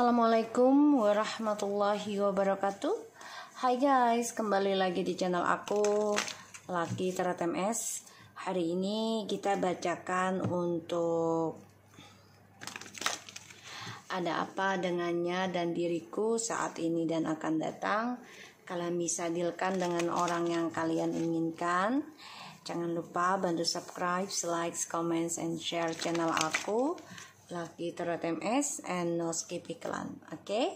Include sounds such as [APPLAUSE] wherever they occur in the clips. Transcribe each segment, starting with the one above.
Assalamualaikum warahmatullahi wabarakatuh Hai guys, kembali lagi di channel aku Laki Terat MS Hari ini kita bacakan untuk Ada apa dengannya dan diriku saat ini dan akan datang Kalian bisa dealkan dengan orang yang kalian inginkan Jangan lupa bantu subscribe, like, comment, and share channel aku lagi Tarot MS and no skip iklan. Oke. Okay?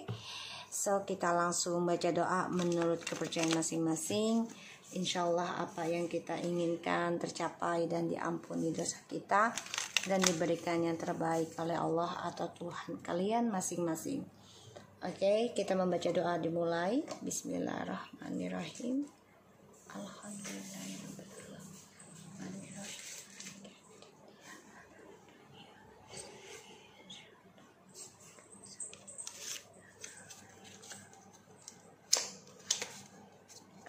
So kita langsung baca doa menurut kepercayaan masing-masing. Insya Allah apa yang kita inginkan tercapai dan diampuni dosa kita dan diberikan yang terbaik oleh Allah atau Tuhan kalian masing-masing. Oke, okay, kita membaca doa dimulai. Bismillahirrahmanirrahim. Alhamdulillah.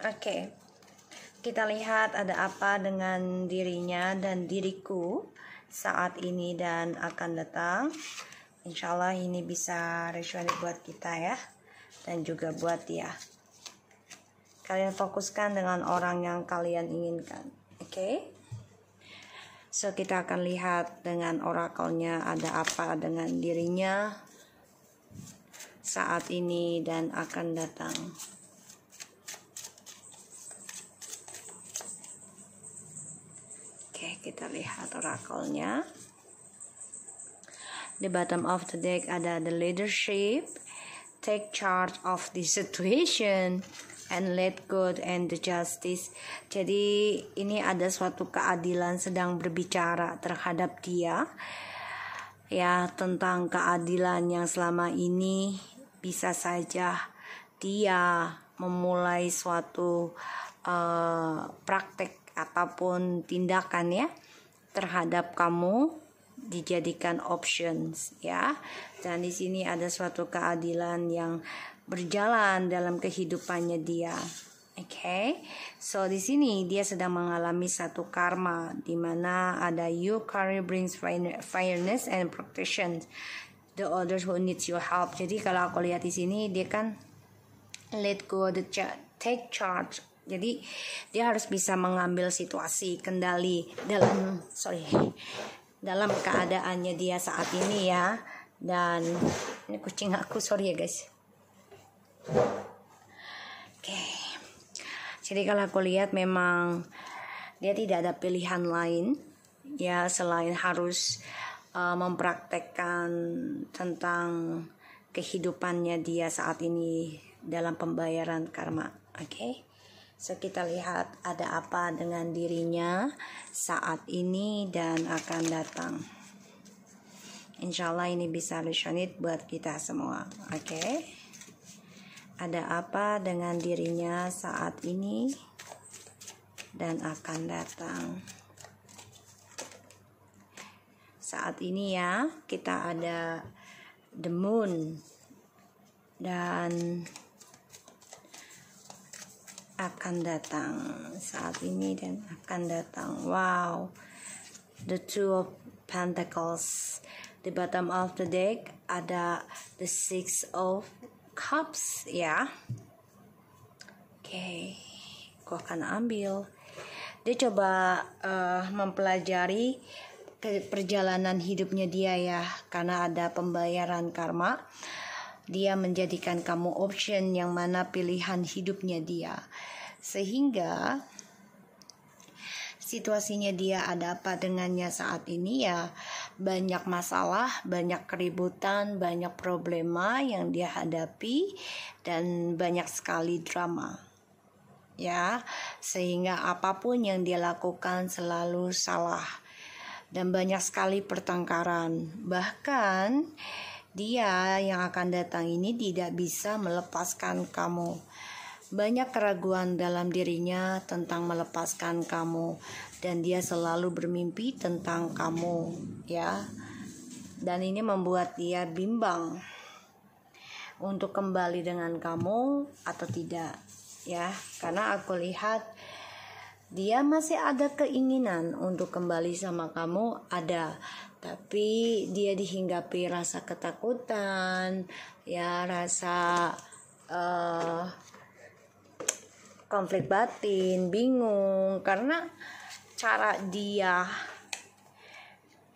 Oke. Okay. Kita lihat ada apa dengan dirinya dan diriku saat ini dan akan datang. Insya Allah ini bisa resonate buat kita ya. Dan juga buat dia. Kalian fokuskan dengan orang yang kalian inginkan. Oke. Okay? So kita akan lihat dengan orakelnya ada apa dengan dirinya saat ini dan akan datang. kita lihat orakelnya the bottom of the deck ada the leadership take charge of the situation and let go and the justice. Jadi ini ada suatu keadilan sedang berbicara terhadap dia ya tentang keadilan yang selama ini bisa saja dia memulai suatu uh, praktek ataupun tindakan ya terhadap kamu dijadikan options ya. Dan di sini ada suatu keadilan yang berjalan dalam kehidupannya dia. Oke, okay? so di sini dia sedang mengalami satu karma di mana ada you carry brings fairness and protection the others who needs your help. Jadi kalau aku lihat di sini dia kan let go the take charge jadi dia harus bisa mengambil situasi kendali dalam sorry dalam keadaannya dia saat ini ya. Dan ini kucing aku sorry ya guys. Oke. Okay. Jadi kalau aku lihat memang dia tidak ada pilihan lain ya selain harus uh, mempraktekkan tentang kehidupannya dia saat ini dalam pembayaran karma. Oke. Okay? So kita lihat ada apa dengan dirinya saat ini dan akan datang. Insya Allah ini bisa resonate buat kita semua. Oke. Okay? Ada apa dengan dirinya saat ini dan akan datang. Saat ini ya, kita ada the moon dan akan datang saat ini dan akan datang. Wow, the two of pentacles. Di bottom of the deck ada the six of cups ya. Yeah. Oke, okay. gua akan ambil. Dia coba uh, mempelajari perjalanan hidupnya dia ya, karena ada pembayaran karma dia menjadikan kamu option yang mana pilihan hidupnya dia. Sehingga situasinya dia ada apa dengannya saat ini ya banyak masalah, banyak keributan, banyak problema yang dia hadapi dan banyak sekali drama. Ya, sehingga apapun yang dia lakukan selalu salah dan banyak sekali pertengkaran. Bahkan dia yang akan datang ini tidak bisa melepaskan kamu. Banyak keraguan dalam dirinya tentang melepaskan kamu dan dia selalu bermimpi tentang kamu, ya. Dan ini membuat dia bimbang untuk kembali dengan kamu atau tidak, ya. Karena aku lihat dia masih ada keinginan untuk kembali sama kamu, ada, tapi dia dihinggapi rasa ketakutan ya rasa uh, konflik batin bingung karena cara dia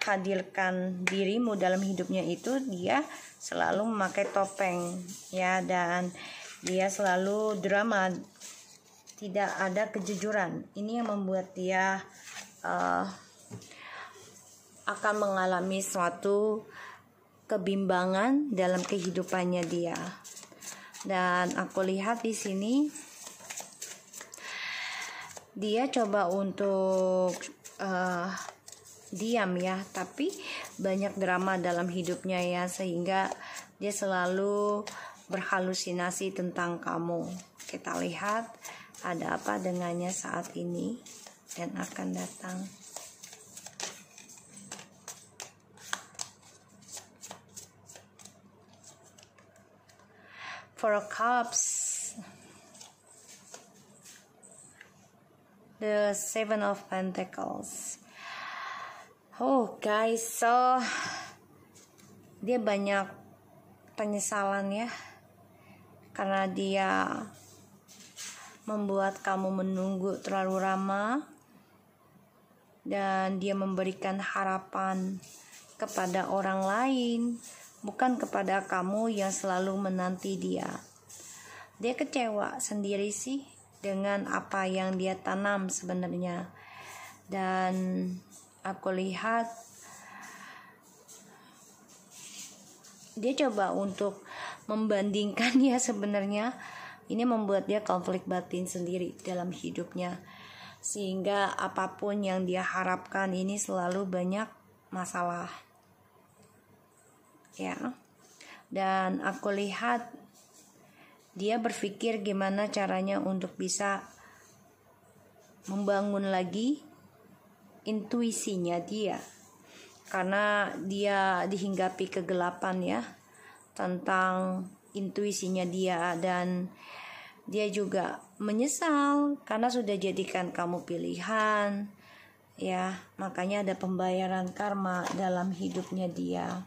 hadirkan dirimu dalam hidupnya itu dia selalu memakai topeng ya dan dia selalu drama tidak ada kejujuran ini yang membuat dia uh, akan mengalami suatu kebimbangan dalam kehidupannya dia. Dan aku lihat di sini dia coba untuk uh, diam ya, tapi banyak drama dalam hidupnya ya sehingga dia selalu berhalusinasi tentang kamu. Kita lihat ada apa dengannya saat ini dan akan datang. for a cups the seven of pentacles oh guys so dia banyak penyesalan ya karena dia membuat kamu menunggu terlalu lama dan dia memberikan harapan kepada orang lain bukan kepada kamu yang selalu menanti dia. Dia kecewa sendiri sih dengan apa yang dia tanam sebenarnya. Dan aku lihat dia coba untuk membandingkan ya sebenarnya ini membuat dia konflik batin sendiri dalam hidupnya sehingga apapun yang dia harapkan ini selalu banyak masalah ya dan aku lihat dia berpikir gimana caranya untuk bisa membangun lagi intuisinya dia karena dia dihinggapi kegelapan ya tentang intuisinya dia dan dia juga menyesal karena sudah jadikan kamu pilihan ya makanya ada pembayaran karma dalam hidupnya dia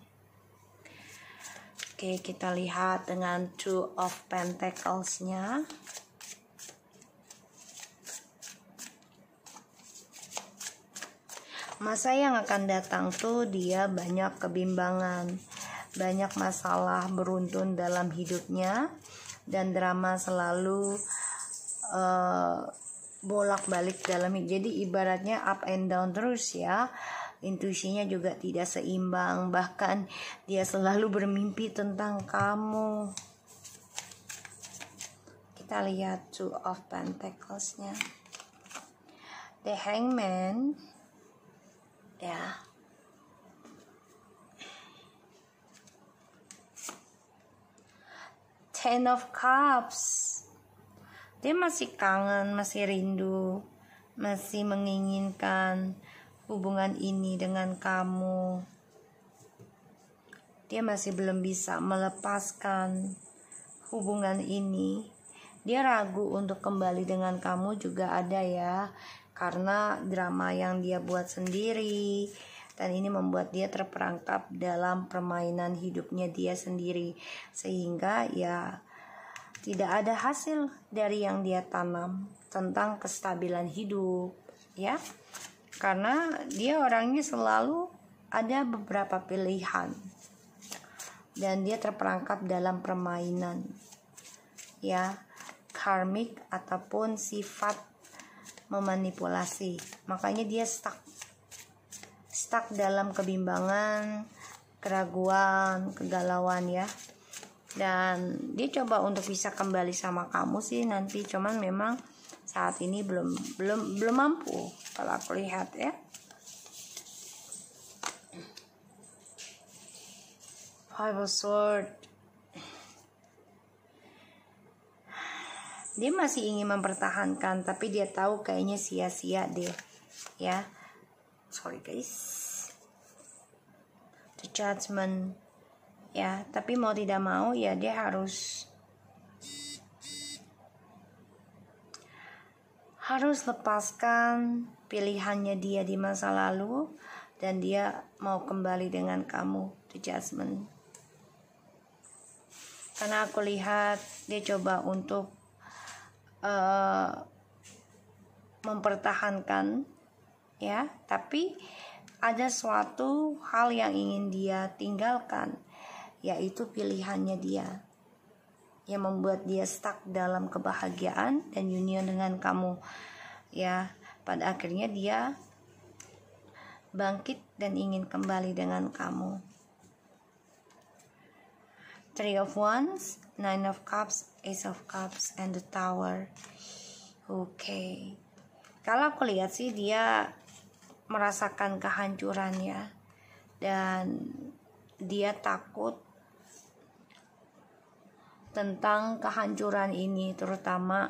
Oke, kita lihat dengan Two of Pentacles-nya. Masa yang akan datang tuh dia banyak kebimbangan, banyak masalah beruntun dalam hidupnya dan drama selalu uh, bolak-balik dalam jadi ibaratnya up and down terus ya intuisinya juga tidak seimbang, bahkan dia selalu bermimpi tentang kamu. Kita lihat Two of Pentacles-nya. The Hangman ya. Ten of Cups. Dia masih kangen, masih rindu, masih menginginkan hubungan ini dengan kamu. Dia masih belum bisa melepaskan hubungan ini. Dia ragu untuk kembali dengan kamu juga ada ya, karena drama yang dia buat sendiri dan ini membuat dia terperangkap dalam permainan hidupnya dia sendiri sehingga ya tidak ada hasil dari yang dia tanam tentang kestabilan hidup ya karena dia orangnya selalu ada beberapa pilihan dan dia terperangkap dalam permainan ya karmik ataupun sifat memanipulasi makanya dia stuck stuck dalam kebimbangan keraguan kegalauan ya dan dia coba untuk bisa kembali sama kamu sih nanti cuman memang saat ini belum belum belum mampu kalau aku lihat ya Five of Sword dia masih ingin mempertahankan tapi dia tahu kayaknya sia-sia deh ya sorry guys the judgment ya tapi mau tidak mau ya dia harus harus lepaskan pilihannya dia di masa lalu dan dia mau kembali dengan kamu to Jasmine karena aku lihat dia coba untuk uh, mempertahankan ya tapi ada suatu hal yang ingin dia tinggalkan yaitu pilihannya dia yang membuat dia stuck dalam kebahagiaan dan union dengan kamu ya pada akhirnya dia bangkit dan ingin kembali dengan kamu Three of Wands, Nine of Cups, Ace of Cups, and the Tower. Oke. Okay. Kalau aku lihat sih dia merasakan kehancuran ya. Dan dia takut tentang kehancuran ini terutama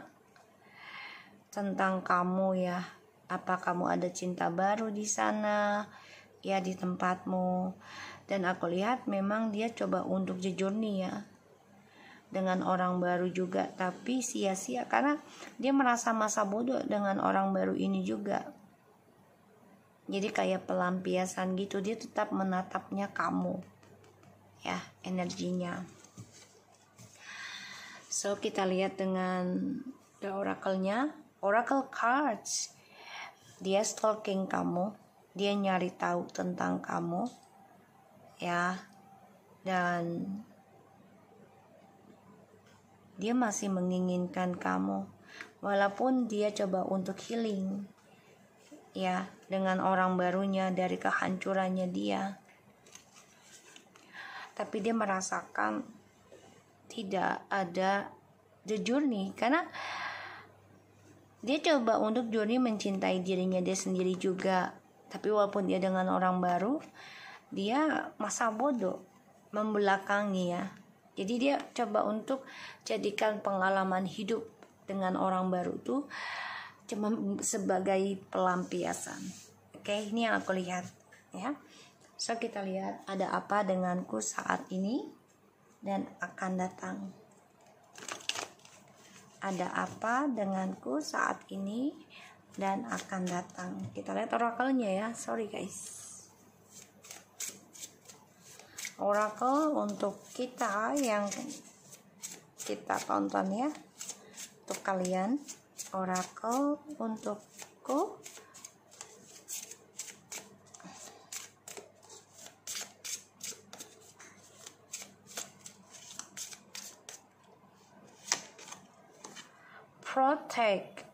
tentang kamu ya apa kamu ada cinta baru di sana ya di tempatmu dan aku lihat memang dia coba untuk jujur nih ya dengan orang baru juga tapi sia-sia karena dia merasa masa bodoh dengan orang baru ini juga jadi kayak pelampiasan gitu dia tetap menatapnya kamu ya energinya So kita lihat dengan the oracle-nya, oracle cards. Dia stalking kamu, dia nyari tahu tentang kamu. Ya. Dan dia masih menginginkan kamu walaupun dia coba untuk healing ya dengan orang barunya dari kehancurannya dia tapi dia merasakan tidak ada the journey karena dia coba untuk journey mencintai dirinya dia sendiri juga tapi walaupun dia dengan orang baru dia masa bodoh membelakangi ya jadi dia coba untuk jadikan pengalaman hidup dengan orang baru tuh cuma sebagai pelampiasan oke ini yang aku lihat ya so kita lihat ada apa denganku saat ini dan akan datang. Ada apa denganku saat ini dan akan datang. Kita lihat orakelnya ya. Sorry guys. Oracle untuk kita yang kita tonton ya. Untuk kalian, oracle untukku protect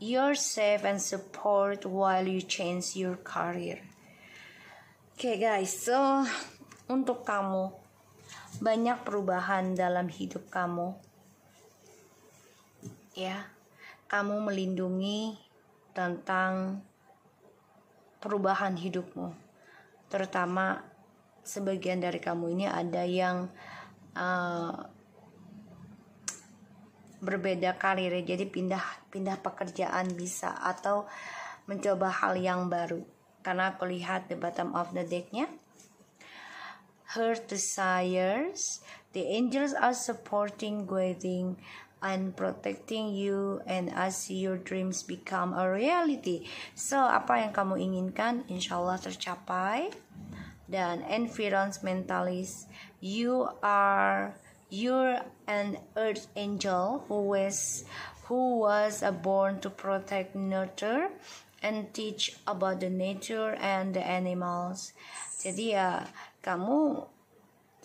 yourself and support while you change your career. Oke okay guys, so untuk kamu banyak perubahan dalam hidup kamu. Ya, kamu melindungi tentang perubahan hidupmu. Terutama sebagian dari kamu ini ada yang uh, berbeda karir ya. jadi pindah pindah pekerjaan bisa atau mencoba hal yang baru karena aku lihat the bottom of the decknya her desires the angels are supporting guiding and protecting you and as your dreams become a reality so apa yang kamu inginkan insyaallah tercapai dan environmentalist you are You're an earth angel who was who was born to protect, nurture, and teach about the nature and the animals. Jadi ya kamu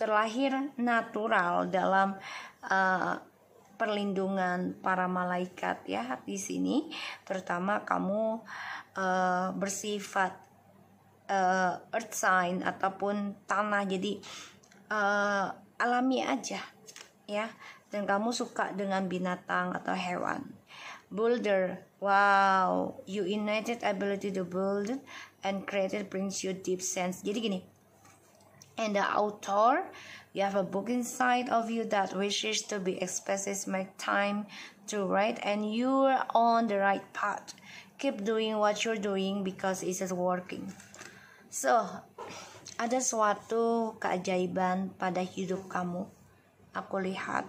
terlahir natural dalam uh, perlindungan para malaikat ya di sini terutama kamu uh, bersifat uh, earth sign ataupun tanah jadi uh, alami aja ya dan kamu suka dengan binatang atau hewan boulder wow you united ability to build and created brings you deep sense jadi gini and the author you have a book inside of you that wishes to be expresses make time to write and you're on the right path keep doing what you're doing because it is working so ada suatu keajaiban pada hidup kamu aku lihat.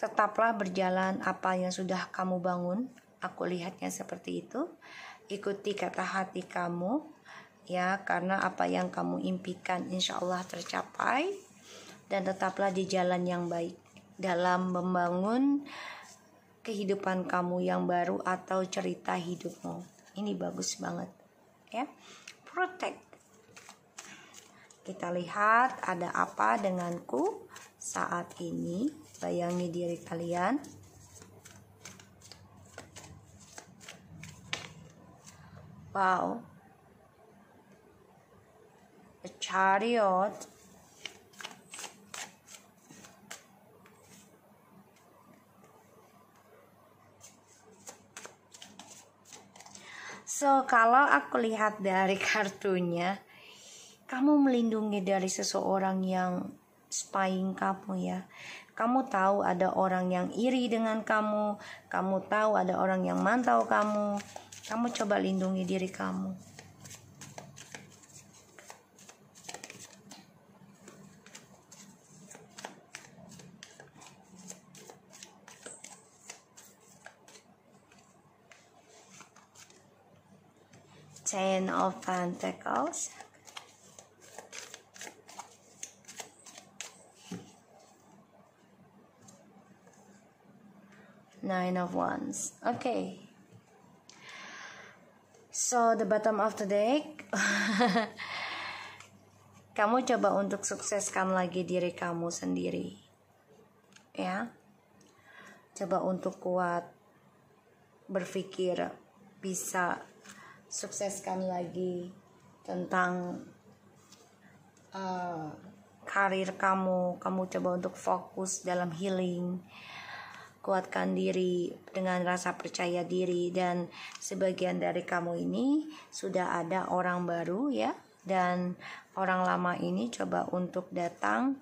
Tetaplah berjalan apa yang sudah kamu bangun. Aku lihatnya seperti itu. Ikuti kata hati kamu, ya, karena apa yang kamu impikan insya Allah tercapai. Dan tetaplah di jalan yang baik dalam membangun kehidupan kamu yang baru atau cerita hidupmu. Ini bagus banget, ya. Protect kita lihat ada apa denganku saat ini. Bayangi diri kalian. Wow. A chariot. So, kalau aku lihat dari [LAUGHS] kartunya, kamu melindungi dari seseorang yang spying kamu ya. Kamu tahu ada orang yang iri dengan kamu, kamu tahu ada orang yang mantau kamu. Kamu coba lindungi diri kamu. Ten of Pentacles. nine of wands okay so the bottom of the deck [LAUGHS] kamu coba untuk sukseskan lagi diri kamu sendiri ya coba untuk kuat berpikir bisa sukseskan lagi tentang uh, karir kamu kamu coba untuk fokus dalam healing kuatkan diri dengan rasa percaya diri dan sebagian dari kamu ini sudah ada orang baru ya dan orang lama ini coba untuk datang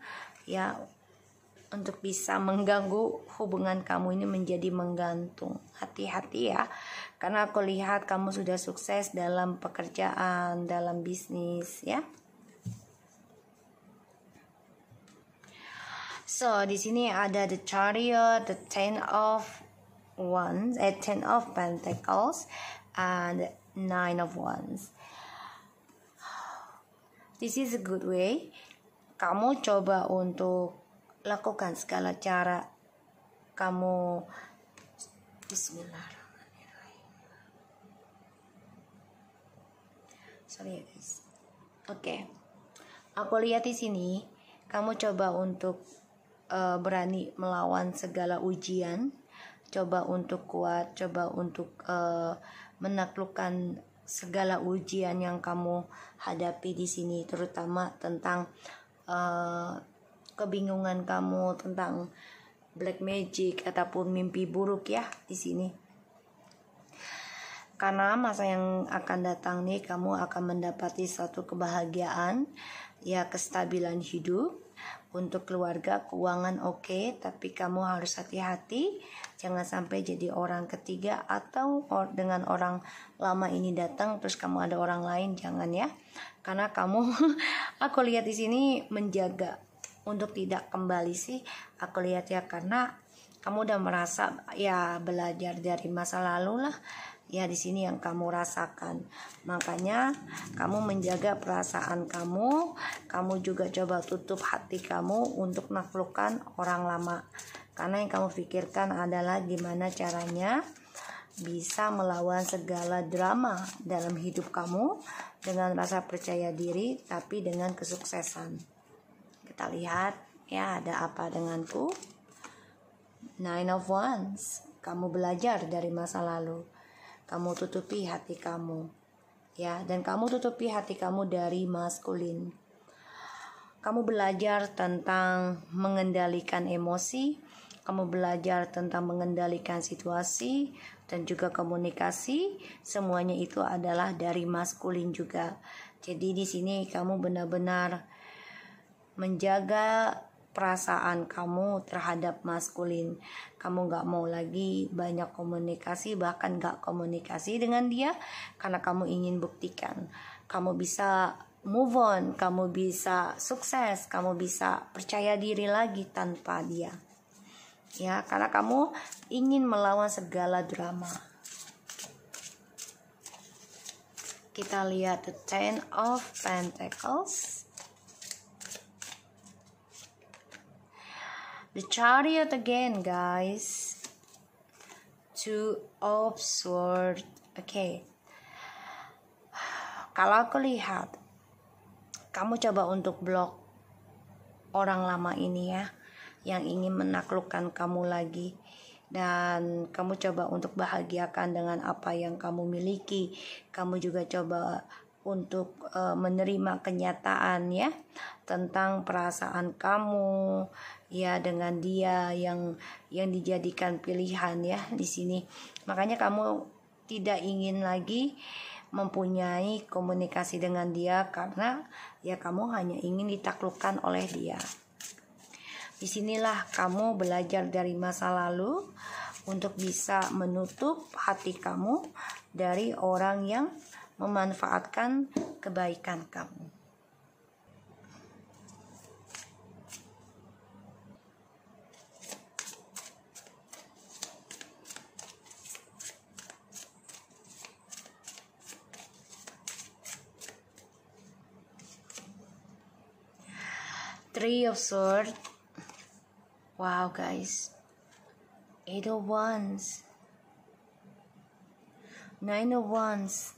ya untuk bisa mengganggu hubungan kamu ini menjadi menggantung. Hati-hati ya, karena aku lihat kamu sudah sukses dalam pekerjaan, dalam bisnis ya. So di sini ada the chariot, the ten of wands, eh, ten of pentacles, and nine of wands. This is a good way. Kamu coba untuk lakukan segala cara kamu Bismillahirrahmanirrahim. Sorry ya, guys. Oke. Okay. Aku lihat di sini kamu coba untuk uh, berani melawan segala ujian coba untuk kuat coba untuk uh, menaklukkan segala ujian yang kamu hadapi di sini terutama tentang uh, kebingungan kamu tentang black magic ataupun mimpi buruk ya di sini karena masa yang akan datang nih kamu akan mendapati satu kebahagiaan ya kestabilan hidup untuk keluarga keuangan oke, okay, tapi kamu harus hati-hati jangan sampai jadi orang ketiga atau dengan orang lama ini datang terus kamu ada orang lain jangan ya. Karena kamu [LAUGHS] aku lihat di sini menjaga untuk tidak kembali sih aku lihat ya karena kamu udah merasa ya belajar dari masa lalu lah ya di sini yang kamu rasakan makanya kamu menjaga perasaan kamu kamu juga coba tutup hati kamu untuk menaklukkan orang lama karena yang kamu pikirkan adalah gimana caranya bisa melawan segala drama dalam hidup kamu dengan rasa percaya diri tapi dengan kesuksesan kita lihat ya ada apa denganku Nine of Wands, kamu belajar dari masa lalu. Kamu tutupi hati kamu. Ya, dan kamu tutupi hati kamu dari maskulin. Kamu belajar tentang mengendalikan emosi, kamu belajar tentang mengendalikan situasi dan juga komunikasi. Semuanya itu adalah dari maskulin juga. Jadi di sini kamu benar-benar menjaga perasaan kamu terhadap maskulin. Kamu nggak mau lagi banyak komunikasi, bahkan nggak komunikasi dengan dia karena kamu ingin buktikan. Kamu bisa move on, kamu bisa sukses, kamu bisa percaya diri lagi tanpa dia. Ya, karena kamu ingin melawan segala drama. Kita lihat the Ten of Pentacles. the chariot again, guys. Two of sword. Okay. Kalau aku lihat, kamu coba untuk blok orang lama ini ya, yang ingin menaklukkan kamu lagi dan kamu coba untuk bahagiakan dengan apa yang kamu miliki. Kamu juga coba untuk uh, menerima kenyataan ya tentang perasaan kamu, ya dengan dia yang yang dijadikan pilihan ya di sini. Makanya kamu tidak ingin lagi mempunyai komunikasi dengan dia karena ya kamu hanya ingin ditaklukkan oleh dia. Disinilah kamu belajar dari masa lalu untuk bisa menutup hati kamu dari orang yang memanfaatkan kebaikan kamu. three of Swords, wow guys eight of wands nine of wands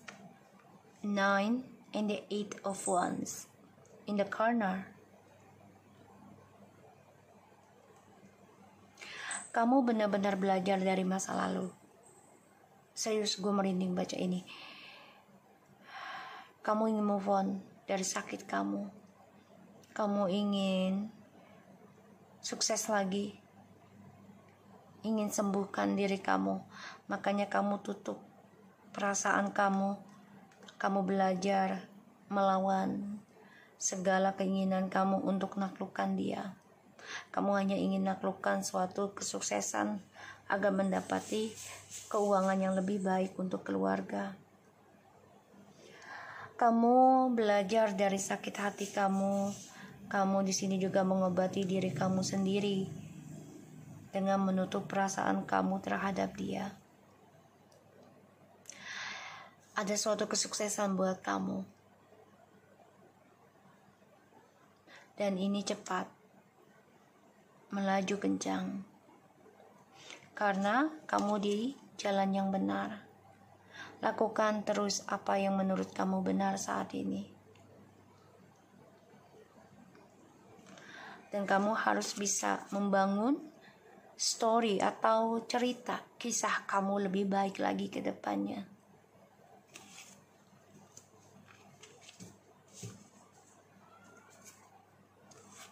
nine and the eight of wands in the corner kamu benar-benar belajar dari masa lalu serius gue merinding baca ini kamu ingin move on dari sakit kamu kamu ingin sukses lagi, ingin sembuhkan diri kamu, makanya kamu tutup perasaan kamu, kamu belajar melawan segala keinginan kamu untuk naklukkan dia. Kamu hanya ingin naklukkan suatu kesuksesan agar mendapati keuangan yang lebih baik untuk keluarga kamu belajar dari sakit hati kamu, kamu di sini juga mengobati diri kamu sendiri dengan menutup perasaan kamu terhadap dia. Ada suatu kesuksesan buat kamu. Dan ini cepat. Melaju kencang. Karena kamu di jalan yang benar. Lakukan terus apa yang menurut kamu benar saat ini. dan kamu harus bisa membangun story atau cerita kisah kamu lebih baik lagi ke depannya.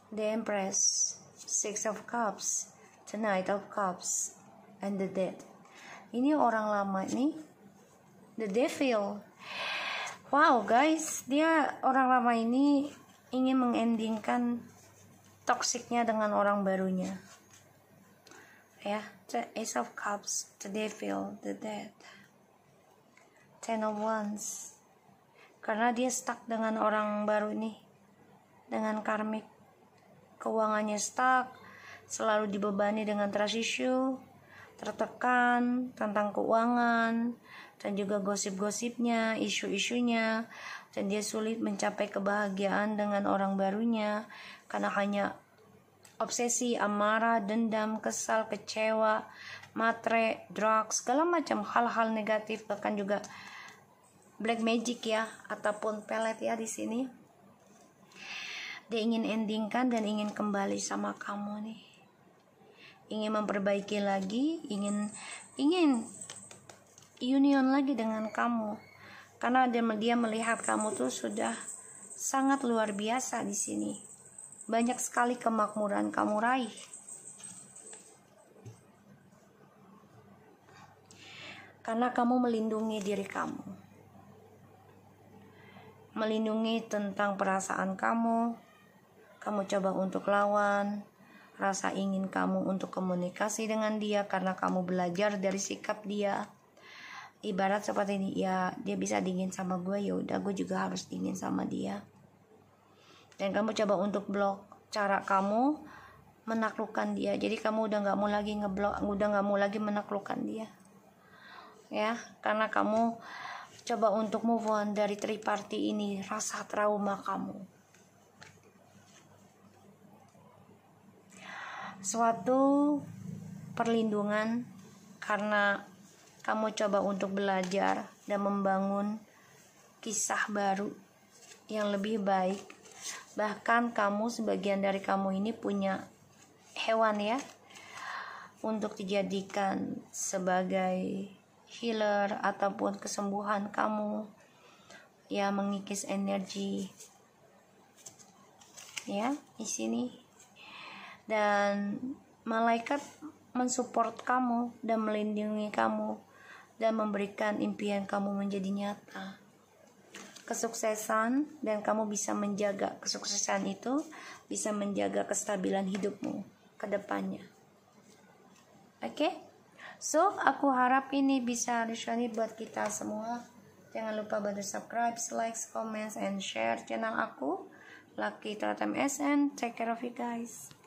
The Empress, Six of Cups, The Knight of Cups, and the Dead. Ini orang lama nih, The Devil. Wow guys, dia orang lama ini ingin mengendingkan toksiknya dengan orang barunya. Ya, yeah, the Ace of Cups, the Devil, the Dead, Ten of Wands. Karena dia stuck dengan orang baru nih, dengan karmik. Keuangannya stuck, selalu dibebani dengan trust issue, tertekan tentang keuangan, dan juga gosip-gosipnya, isu-isunya, dan dia sulit mencapai kebahagiaan dengan orang barunya karena hanya obsesi, amarah, dendam, kesal, kecewa, matre, drugs, segala macam hal-hal negatif bahkan juga black magic ya ataupun pelet ya di sini. Dia ingin endingkan dan ingin kembali sama kamu nih. Ingin memperbaiki lagi, ingin ingin union lagi dengan kamu. Karena dia melihat kamu tuh sudah sangat luar biasa di sini banyak sekali kemakmuran kamu raih. Karena kamu melindungi diri kamu. Melindungi tentang perasaan kamu. Kamu coba untuk lawan rasa ingin kamu untuk komunikasi dengan dia karena kamu belajar dari sikap dia. Ibarat seperti ini, ya dia bisa dingin sama gue ya udah gue juga harus dingin sama dia dan kamu coba untuk blok cara kamu menaklukkan dia jadi kamu udah nggak mau lagi ngeblok udah nggak mau lagi menaklukkan dia ya karena kamu coba untuk move on dari triparty ini rasa trauma kamu suatu perlindungan karena kamu coba untuk belajar dan membangun kisah baru yang lebih baik Bahkan kamu sebagian dari kamu ini punya hewan ya untuk dijadikan sebagai healer ataupun kesembuhan kamu ya mengikis energi ya di sini dan malaikat mensupport kamu dan melindungi kamu dan memberikan impian kamu menjadi nyata kesuksesan dan kamu bisa menjaga kesuksesan itu bisa menjaga kestabilan hidupmu ke depannya. Oke? Okay? So, aku harap ini bisa Rishani buat kita semua. Jangan lupa bantu subscribe, like, comment, and share channel aku. Lucky Tratam SN. Take care of you guys.